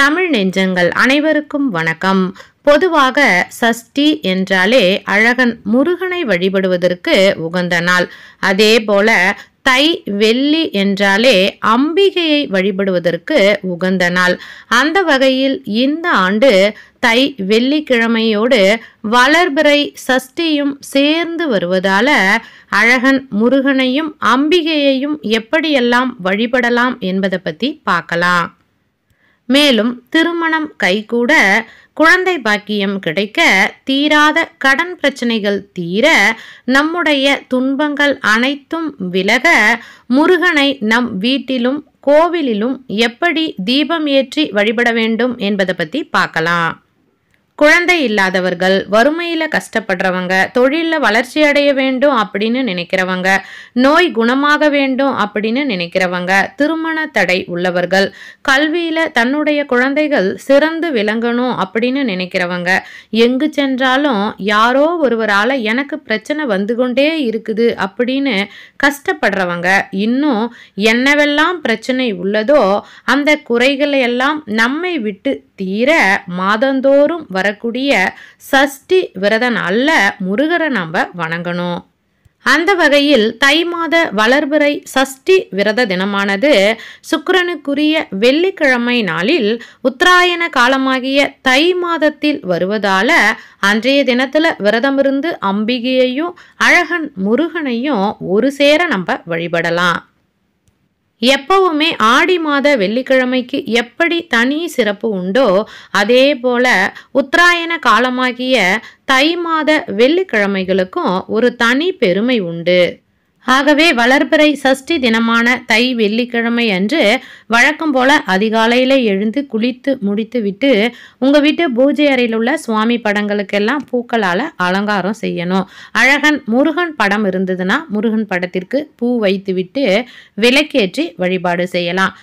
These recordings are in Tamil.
தமிழ் நெஞ்சங்கள் அனைவருக்கும் வணக்கம் பொதுவாக சஷ்டி என்றாலே அழகன் முருகனை வழிபடுவதற்கு உகந்த நாள் அதே போல தை வெள்ளி என்றாலே அம்பிகையை வழிபடுவதற்கு உகந்த நாள் அந்த வகையில் இந்த ஆண்டு தை வெள்ளிக்கிழமையோடு வளர்பிறை சஷ்டியும் சேர்ந்து வருவதால அழகன் முருகனையும் அம்பிகையையும் எப்படியெல்லாம் வழிபடலாம் என்பதை பற்றி பார்க்கலாம் மேலும் திருமணம் கைகூட குழந்தை பாக்கியம் கிடைக்க தீராத கடன் பிரச்சனைகள் தீர நம்முடைய துன்பங்கள் அனைத்தும் விலக முருகனை நம் வீட்டிலும் கோவிலிலும் எப்படி தீபம் ஏற்றி வழிபட வேண்டும் என்பதை பற்றி பார்க்கலாம் குழந்தை இல்லாதவர்கள் வறுமையில கஷ்டப்படுறவங்க தொழில வளர்ச்சி அடைய வேண்டும் அப்படின்னு நினைக்கிறவங்க நோய் குணமாக வேண்டும் அப்படின்னு நினைக்கிறவங்க திருமண தடை உள்ளவர்கள் கல்வியில தன்னுடைய குழந்தைகள் சிறந்து விளங்கணும் அப்படின்னு நினைக்கிறவங்க எங்கு சென்றாலும் யாரோ ஒருவரால எனக்கு பிரச்சனை வந்து கொண்டே இருக்குது அப்படின்னு கஷ்டப்படுறவங்க இன்னும் என்னவெல்லாம் பிரச்சனை உள்ளதோ அந்த குறைகளை எல்லாம் நம்மை விட்டு தீர மாதந்தோறும் வரக்கூடிய சஷ்டி விரத நாளில் முருகரை நம்ம வணங்கணும் அந்த வகையில் தை மாத வளர்பிறை சஷ்டி விரத தினமானது சுக்கரனுக்குரிய வெள்ளிக்கிழமை நாளில் உத்தராயண காலமாகிய தை மாதத்தில் வருவதால அன்றைய தினத்தில் விரதமிருந்து அம்பிகையையும் அழகன் முருகனையும் ஒரு சேர நம்ம வழிபடலாம் எப்பவுமே ஆடி மாத வெள்ளிக்கிழமைக்கு எப்படி தனி சிறப்பு உண்டோ அதே போல உத்தராயண காலமாகிய தை மாத வெள்ளிக்கிழமைகளுக்கும் ஒரு தனி பெருமை உண்டு ஆகவே வளர்பிறை சஷ்டி தினமான தை வெள்ளிக்கிழமை அன்று வழக்கம் போல அதிகாலையில் எழுந்து குளித்து முடித்து விட்டு உங்கள் வீட்டு பூஜை அறையில் உள்ள சுவாமி படங்களுக்கெல்லாம் பூக்களால் அலங்காரம் செய்யணும் அழகன் முருகன் படம் இருந்ததுன்னா முருகன் படத்திற்கு பூ வைத்துவிட்டு விளக்கேற்றி வழிபாடு செய்யலாம்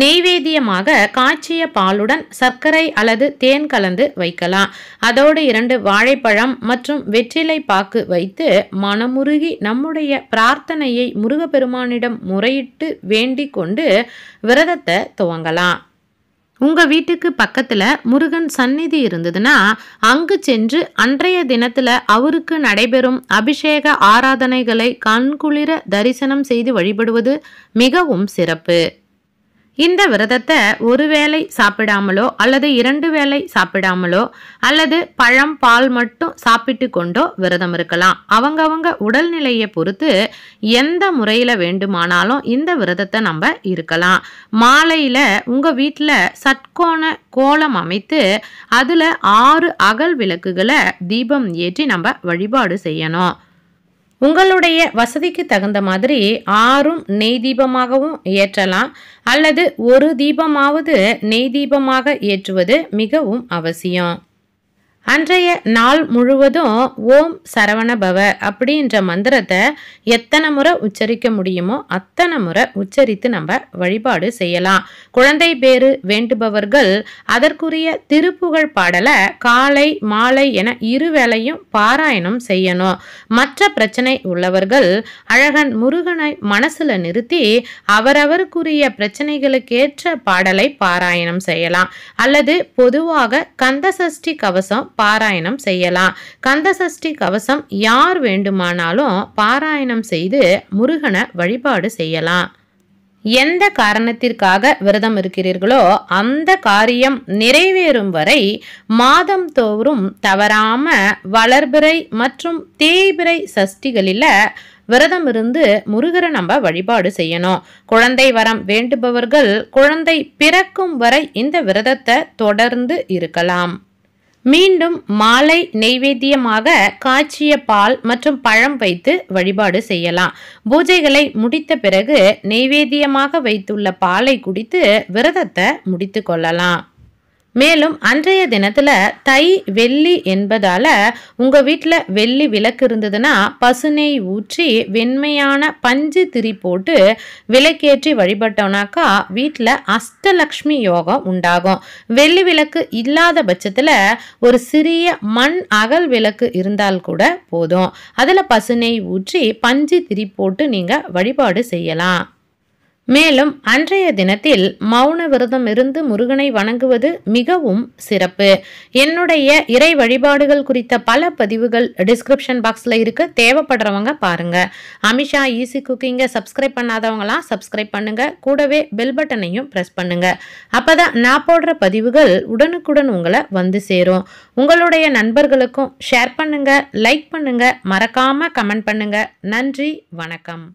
நெய்வேதியமாக காய்ச்சிய பாலுடன் சர்க்கரை அல்லது தேன் கலந்து வைக்கலாம் அதோடு இரண்டு வாழைப்பழம் மற்றும் வெற்றிலை பாக்கு வைத்து மனமுருகி நம்முடைய பிரார்த்தனையை முருகப்பெருமானிடம் முறையிட்டு வேண்டிக் கொண்டு விரதத்தை துவங்கலாம் உங்கள் வீட்டுக்கு பக்கத்தில் முருகன் சந்நிதி இருந்ததுன்னா அங்கு சென்று அன்றைய தினத்தில் அவருக்கு நடைபெறும் அபிஷேக ஆராதனைகளை கண்குளிர தரிசனம் செய்து வழிபடுவது மிகவும் சிறப்பு இந்த விரதத்தை ஒரு வேளை சாப்பிடாமலோ அல்லது இரண்டு வேளை சாப்பிடாமலோ அல்லது பழம் பால் மட்டும் சாப்பிட்டு கொண்டோ விரதம் இருக்கலாம் அவங்கவங்க உடல்நிலையை பொறுத்து எந்த முறையில் வேண்டுமானாலும் இந்த விரதத்தை நம்ம இருக்கலாம் மாலையில் உங்கள் வீட்டில் சட்கோண கோலம் அமைத்து அதில் ஆறு அகல் விளக்குகளை தீபம் ஏற்றி நம்ம வழிபாடு செய்யணும் உங்களுடைய வசதிக்கு தகுந்த மாதிரி ஆறும் நெய் தீபமாகவும் ஏற்றலாம் அல்லது ஒரு தீபமாவது நெய் தீபமாக ஏற்றுவது மிகவும் அவசியம் அன்றைய நாள் முழுவதும் ஓம் சரவண பவ அப்படின்ற மந்திரத்தை எத்தனை முறை உச்சரிக்க முடியுமோ அத்தனை முறை உச்சரித்து நம்ம வழிபாடு செய்யலாம் குழந்தை பேரு வேண்டுபவர்கள் அதற்குரிய திருப்புகழ் பாடலை காலை மாலை என இருவேளையும் பாராயணம் செய்யணும் மற்ற பிரச்சனை உள்ளவர்கள் அழகன் முருகனை மனசுல நிறுத்தி அவரவருக்குரிய பிரச்சனைகளுக்கேற்ற பாடலை பாராயணம் செய்யலாம் அல்லது பொதுவாக கந்த சஷ்டி கவசம் பாராயணம் செய்யலாம் கந்தசஷ்டி கவசம் யார் வேண்டுமானாலும் பாராயணம் செய்து முருகனை வழிபாடு செய்யலாம் எந்த காரணத்திற்காக விரதம் இருக்கிறீர்களோ அந்த காரியம் நிறைவேறும் வரை மாதம் தோறும் தவறாம வளர்பிறை மற்றும் தேய்பிறை சஷ்டிகளில் விரதம் இருந்து முருகரை நம்ம வழிபாடு செய்யணும் குழந்தை வரம் வேண்டுபவர்கள் குழந்தை பிறக்கும் வரை இந்த விரதத்தை தொடர்ந்து இருக்கலாம் மீண்டும் மாலை நெய்வேத்தியமாக காய்ச்சிய பால் மற்றும் பழம் வைத்து வழிபாடு செய்யலாம் பூஜைகளை முடித்த பிறகு நெய்வேத்தியமாக வைத்துள்ள பாலை குடித்து விரதத்தை முடித்து கொள்ளலாம் மேலும் அன்றைய தினத்தில் தை வெள்ளி என்பதால் உங்கள் வீட்டில் வெள்ளி விளக்கு இருந்ததுன்னா பசுனை ஊற்றி வெண்மையான பஞ்சு திரி போட்டு விளக்கேற்றி வழிபட்டோனாக்கா வீட்டில் அஷ்டலக்ஷ்மி யோகம் உண்டாகும் வெள்ளி விளக்கு இல்லாத பட்சத்தில் ஒரு சிறிய மண் அகல் விளக்கு இருந்தால் கூட போதும் அதில் பசுனை ஊற்றி பஞ்சு திரி போட்டு நீங்கள் வழிபாடு செய்யலாம் மேலும் அன்றைய தினத்தில் மௌன விரதம் இருந்து முருகனை வணங்குவது மிகவும் சிறப்பு என்னுடைய இறை வழிபாடுகள் குறித்த பல பதிவுகள் டிஸ்கிரிப்ஷன் பாக்ஸில் இருக்கு தேவைப்படுறவங்க பாருங்க அமிஷா ஈஸி குக்கிங்கை சப்ஸ்கிரைப் பண்ணாதவங்களாம் சப்ஸ்கிரைப் பண்ணுங்க கூடவே பெல் பட்டனையும் ப்ரெஸ் பண்ணுங்க அப்பதான் நான் போடுற பதிவுகள் உடனுக்குடன் உங்களை வந்து சேரும் உங்களுடைய நண்பர்களுக்கும் ஷேர் பண்ணுங்க லைக் பண்ணுங்க மறக்காம கமெண்ட் பண்ணுங்க நன்றி வணக்கம்